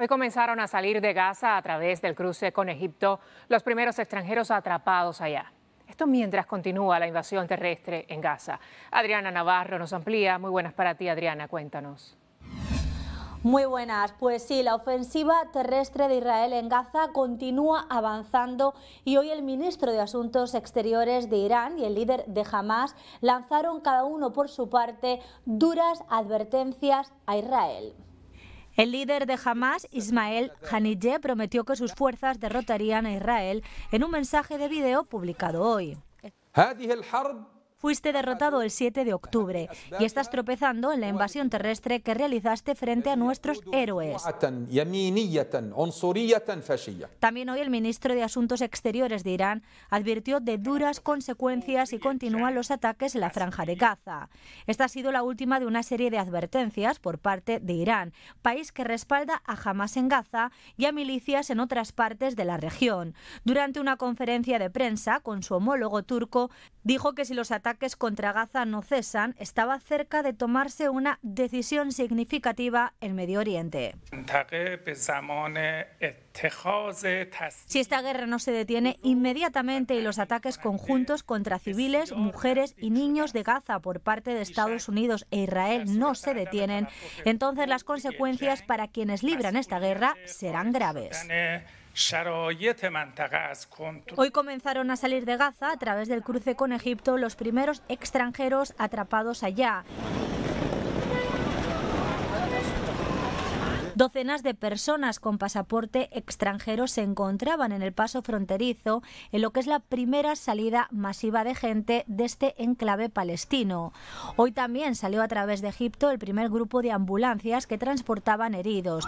Hoy comenzaron a salir de Gaza a través del cruce con Egipto los primeros extranjeros atrapados allá. Esto mientras continúa la invasión terrestre en Gaza. Adriana Navarro nos amplía. Muy buenas para ti, Adriana. Cuéntanos. Muy buenas, pues sí, la ofensiva terrestre de Israel en Gaza continúa avanzando y hoy el ministro de Asuntos Exteriores de Irán y el líder de Hamas lanzaron cada uno por su parte duras advertencias a Israel. El líder de Hamas, Ismael Haniyeh, prometió que sus fuerzas derrotarían a Israel en un mensaje de video publicado hoy fuiste derrotado el 7 de octubre y estás tropezando en la invasión terrestre que realizaste frente a nuestros héroes. También hoy el ministro de Asuntos Exteriores de Irán advirtió de duras consecuencias y continúan los ataques en la franja de Gaza. Esta ha sido la última de una serie de advertencias por parte de Irán, país que respalda a Hamas en Gaza y a milicias en otras partes de la región. Durante una conferencia de prensa con su homólogo turco, dijo que si los ataques ataques contra Gaza no cesan, estaba cerca de tomarse una decisión significativa en Medio Oriente. Si esta guerra no se detiene inmediatamente y los ataques conjuntos contra civiles, mujeres y niños de Gaza por parte de Estados Unidos e Israel no se detienen, entonces las consecuencias para quienes libran esta guerra serán graves. Hoy comenzaron a salir de Gaza a través del cruce con Egipto los primeros extranjeros atrapados allá. Docenas de personas con pasaporte extranjero se encontraban en el paso fronterizo, en lo que es la primera salida masiva de gente de este enclave palestino. Hoy también salió a través de Egipto el primer grupo de ambulancias que transportaban heridos.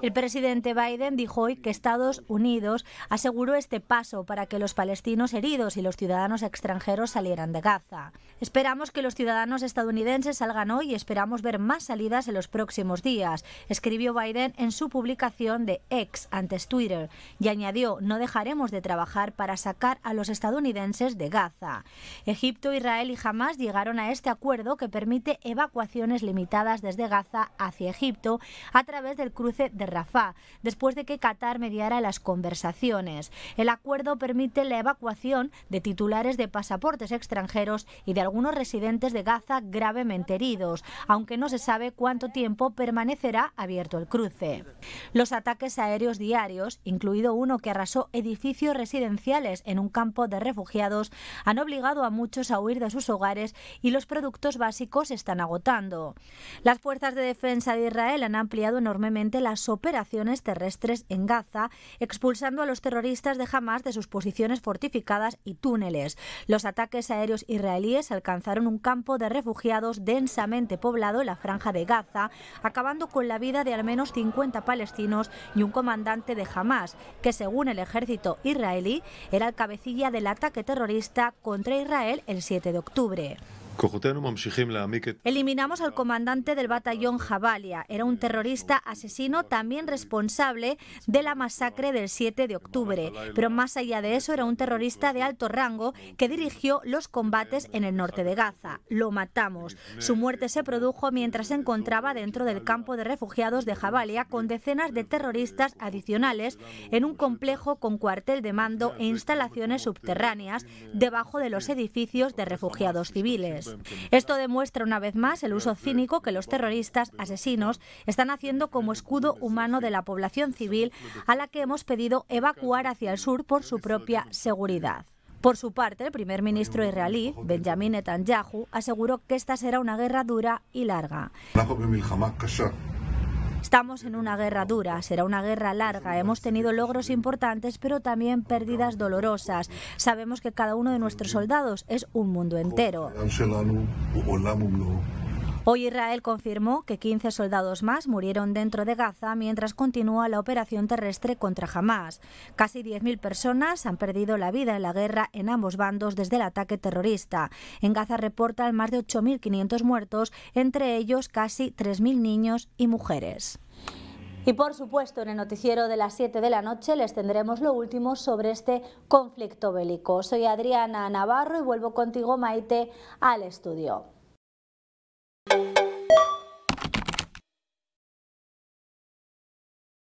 El presidente Biden dijo hoy que Estados Unidos aseguró este paso para que los palestinos heridos y los ciudadanos extranjeros salieran de Gaza. Esperamos que los ciudadanos estadounidenses salgan hoy y esperamos ver más salidas en los próximos días, escribió Biden en su publicación de ex antes Twitter y añadió, no dejaremos de trabajar para sacar a los estadounidenses de Gaza. Egipto, Israel y Hamas llegaron a este acuerdo que permite evacuaciones limitadas desde Gaza hacia Egipto a través del cruce de Rafá, después de que Qatar mediara las conversaciones. El acuerdo permite la evacuación de titulares de pasaportes extranjeros y de algunos residentes de Gaza gravemente heridos, aunque no se sabe cuánto tiempo permanecerá abierto el cruce. Los ataques aéreos diarios, incluido uno que arrasó edificios residenciales en un campo de refugiados, han obligado a muchos a huir de sus hogares y los productos básicos se están agotando. Las fuerzas de defensa de Israel han ampliado enormemente las operaciones terrestres en Gaza, expulsando a los terroristas de Hamas de sus posiciones fortificadas y túneles. Los ataques aéreos israelíes alcanzaron un campo de refugiados densamente poblado en la franja de Gaza, acabando con la vida de al menos 50 palestinos y un comandante de Hamas, que según el ejército israelí era el cabecilla del ataque terrorista contra Israel el 7 de octubre. Eliminamos al comandante del batallón Jabalia. Era un terrorista asesino también responsable de la masacre del 7 de octubre. Pero más allá de eso, era un terrorista de alto rango que dirigió los combates en el norte de Gaza. Lo matamos. Su muerte se produjo mientras se encontraba dentro del campo de refugiados de Jabalia con decenas de terroristas adicionales en un complejo con cuartel de mando e instalaciones subterráneas debajo de los edificios de refugiados civiles. Esto demuestra una vez más el uso cínico que los terroristas asesinos están haciendo como escudo humano de la población civil a la que hemos pedido evacuar hacia el sur por su propia seguridad. Por su parte, el primer ministro israelí, Benjamin Netanyahu, aseguró que esta será una guerra dura y larga. Estamos en una guerra dura, será una guerra larga. Hemos tenido logros importantes, pero también pérdidas dolorosas. Sabemos que cada uno de nuestros soldados es un mundo entero. Hoy Israel confirmó que 15 soldados más murieron dentro de Gaza mientras continúa la operación terrestre contra Hamas. Casi 10.000 personas han perdido la vida en la guerra en ambos bandos desde el ataque terrorista. En Gaza reportan más de 8.500 muertos, entre ellos casi 3.000 niños y mujeres. Y por supuesto, en el noticiero de las 7 de la noche les tendremos lo último sobre este conflicto bélico. Soy Adriana Navarro y vuelvo contigo, Maite, al estudio.